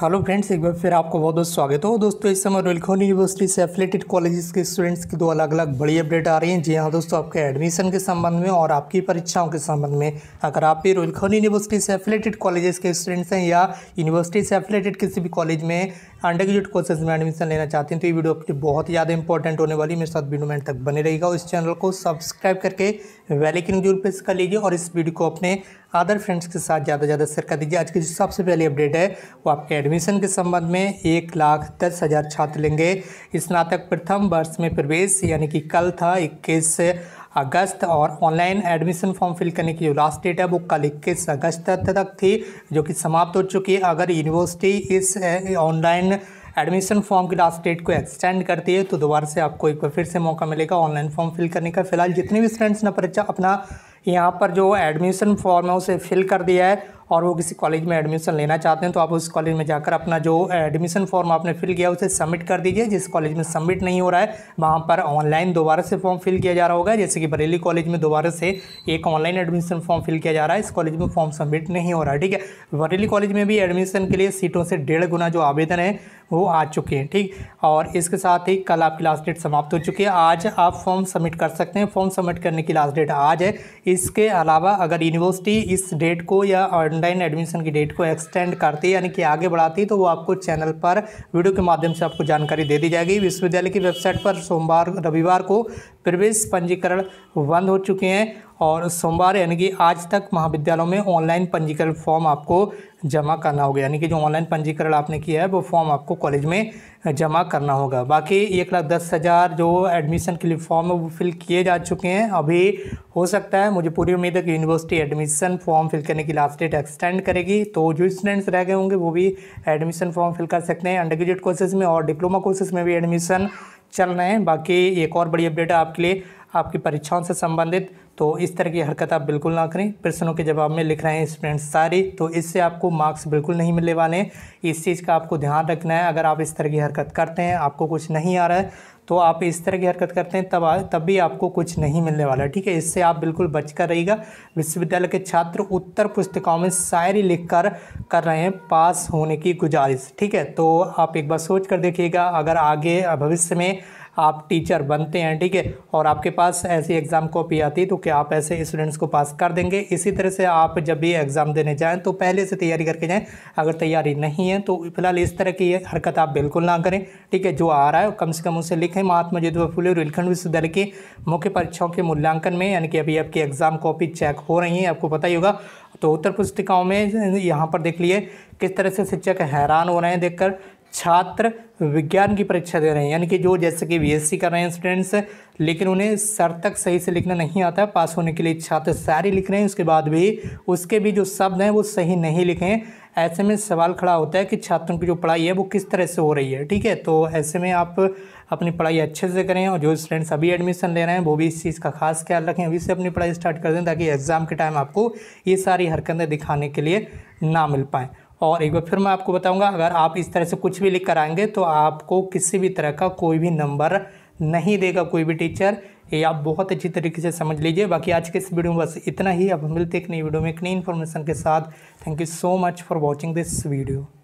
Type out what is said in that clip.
hello friends एक बार फिर आपको बहुत बहुत स्वागत हो दोस्तों इस समय रोलखोन यूनिवर्सिटी से एफिलेटेड कॉलेजेस के स्टूडेंट्स की दो अलग अलग बड़ी अपडेट आ रही हैं जी हाँ दोस्तों आपके एडमिशन के संबंध में और आपकी परीक्षाओं के संबंध में अगर आप भी रोलखोन यूनिवर्सिटी से एफिलेटेड कॉलेजेस के स्टूडेंट्स हैं या यूनिवर्सिटी से एफिलेटेड किसी भी कॉलेज में अंडर ग्रेजुएट कोर्सेज में एडमिशन लेना चाहते हैं तो ये वीडियो आपकी बहुत ज़्यादा इंपॉर्टेंट होने वाली मेरे साथ वीडियो मिनट तक बने रहेगा और इस चैनल को सब्सक्राइब करके वेलिकिन जरूर प्रेस कर लीजिए और इस वीडियो को अपने अदर फ्रेंड्स के साथ ज़्यादा से ज़्यादा शेयर कर दीजिए आज की जो सबसे पहली अपडेट है वो आपके एडमिशन के संबंध में एक लाख दस हज़ार छात्र लेंगे स्नातक प्रथम वर्ष में प्रवेश यानी कि कल था इक्कीस अगस्त और ऑनलाइन एडमिशन फॉर्म फिल करने की जो लास्ट डेट है वो कल इक्कीस अगस्त तक थी जो कि समाप्त हो चुकी है अगर यूनिवर्सिटी इस ऑनलाइन एडमिशन फॉर्म की लास्ट डेट को एक्सटेंड करती है तो दोबारा से आपको एक बार फिर से मौका मिलेगा ऑनलाइन फॉर्म फिल करने का फिलहाल जितने भी स्टूडेंट्स ने परीक्षा अपना यहाँ पर जो एडमिशन फॉर्म है उसे फिल कर दिया है और वो किसी कॉलेज में एडमिशन लेना चाहते हैं तो आप उस कॉलेज में जाकर अपना जो एडमिशन फॉर्म आपने फिल किया उसे सबमिट कर दीजिए जिस कॉलेज में सबमिट नहीं हो रहा है वहाँ पर ऑनलाइन दोबारा से फॉर्म फिल किया जा रहा होगा जैसे कि बरेली कॉलेज में दोबारा से एक ऑनलाइन एडमिशन फॉर्म फिल किया जा रहा है इस कॉलेज में फॉर्म सबमिट नहीं हो रहा है ठीक है बरेली कॉलेज में भी एडमिशन के लिए सीटों से डेढ़ गुना जो आवेदन है वो आ चुके हैं ठीक और इसके साथ ही कल आपकी लास्ट डेट समाप्त हो चुकी है आज आप फॉर्म सबमिट कर सकते हैं फॉर्म सबमिट करने की लास्ट डेट आज है इसके अलावा अगर यूनिवर्सिटी इस डेट को या ऑनलाइन एडमिशन की डेट को एक्सटेंड करती है यानी कि आगे बढ़ाती है तो वो आपको चैनल पर वीडियो के माध्यम से आपको जानकारी दे दी जाएगी विश्वविद्यालय की वेबसाइट पर सोमवार रविवार को प्रवेश पंजीकरण बंद हो चुके हैं और सोमवार यानी कि आज तक महाविद्यालयों में ऑनलाइन पंजीकरण फॉर्म आपको जमा करना होगा यानी कि जो ऑनलाइन पंजीकरण आपने किया है वो फॉर्म आपको कॉलेज में जमा करना होगा बाकी एक लाख दस हज़ार जो एडमिशन के लिए फॉर्म है वो फिल किए जा चुके हैं अभी हो सकता है मुझे पूरी उम्मीद है कि यूनिवर्सिटी एडमिशन फॉर्म फिल करने की लास्ट डेट एक्सटेंड करेगी तो जो स्टूडेंट्स रह गए होंगे वो भी एडमिशन फॉर्म फिल कर सकते हैं अंडर ग्रेजुएट कोर्सेज में और डिप्लोमा कोर्सेज में भी एडमिशन चल रहे हैं बाकी एक और बड़ी अपडेट है आपके लिए आपकी परीक्षाओं से संबंधित तो इस तरह की हरकत आप बिल्कुल ना करें प्रश्नों के जवाब में लिख रहे हैं स्टूडेंट्स सारी तो इससे आपको मार्क्स बिल्कुल नहीं मिलने वाले हैं इस चीज़ का आपको ध्यान रखना है अगर आप इस तरह की हरकत करते हैं आपको कुछ नहीं आ रहा है तो आप इस तरह की हरकत करते हैं तब तब भी आपको कुछ नहीं मिलने वाला ठीक है इससे आप बिल्कुल बचकर रहिएगा विश्वविद्यालय के छात्र उत्तर पुस्तिकाओं में शायरी लिखकर कर रहे हैं पास होने की गुजारिश ठीक है तो आप एक बार सोच कर देखिएगा अगर आगे भविष्य में आप टीचर बनते हैं ठीक है और आपके पास ऐसी एग्ज़ाम कॉपी आती है तो क्या आप ऐसे स्टूडेंट्स को पास कर देंगे इसी तरह से आप जब भी एग्ज़ाम देने जाएँ तो पहले से तैयारी करके जाएँ अगर तैयारी नहीं है तो फिलहाल इस तरह की हरकत आप बिल्कुल ना करें ठीक है जो आ रहा है कम से कम उसे लिखें महात्मा ज्योतिबा फुले रेलखंड विश्वविद्यालय की मुख्य परीक्षाओं के मूल्यांकन में यानी कि अभी आपकी एग्ज़ाम कॉपी चेक हो रही है आपको पता ही होगा तो उत्तर पुस्तिकाओं में यहाँ पर देख लिए किस तरह से शिक्षक हैरान हो रहे हैं देखकर छात्र विज्ञान की परीक्षा दे रहे हैं यानी कि जो जैसे कि बीएससी कर रहे हैं स्टूडेंट्स लेकिन उन्हें सर तक सही से लिखना नहीं आता है पास होने के लिए छात्र सारी लिख रहे हैं उसके बाद भी उसके भी जो शब्द हैं वो सही नहीं लिखे ऐसे में सवाल खड़ा होता है कि छात्रों की जो पढ़ाई है वो किस तरह से हो रही है ठीक है तो ऐसे में आप अपनी पढ़ाई अच्छे से करें और जो स्टूडेंट्स अभी एडमिशन ले रहे हैं वो भी इस चीज़ का खास ख्याल रखें अभी से अपनी पढ़ाई स्टार्ट कर दें ताकि एग्ज़ाम के टाइम आपको ये सारी हरकतें दिखाने के लिए ना मिल पाएँ और एक बार फिर मैं आपको बताऊंगा अगर आप इस तरह से कुछ भी लिख कर आएंगे तो आपको किसी भी तरह का कोई भी नंबर नहीं देगा कोई भी टीचर ये आप बहुत अच्छी तरीके से समझ लीजिए बाकी आज के इस वीडियो में बस इतना ही अब मिलते एक नई वीडियो में एक नई इन्फॉर्मेशन के साथ thank you so much for watching this video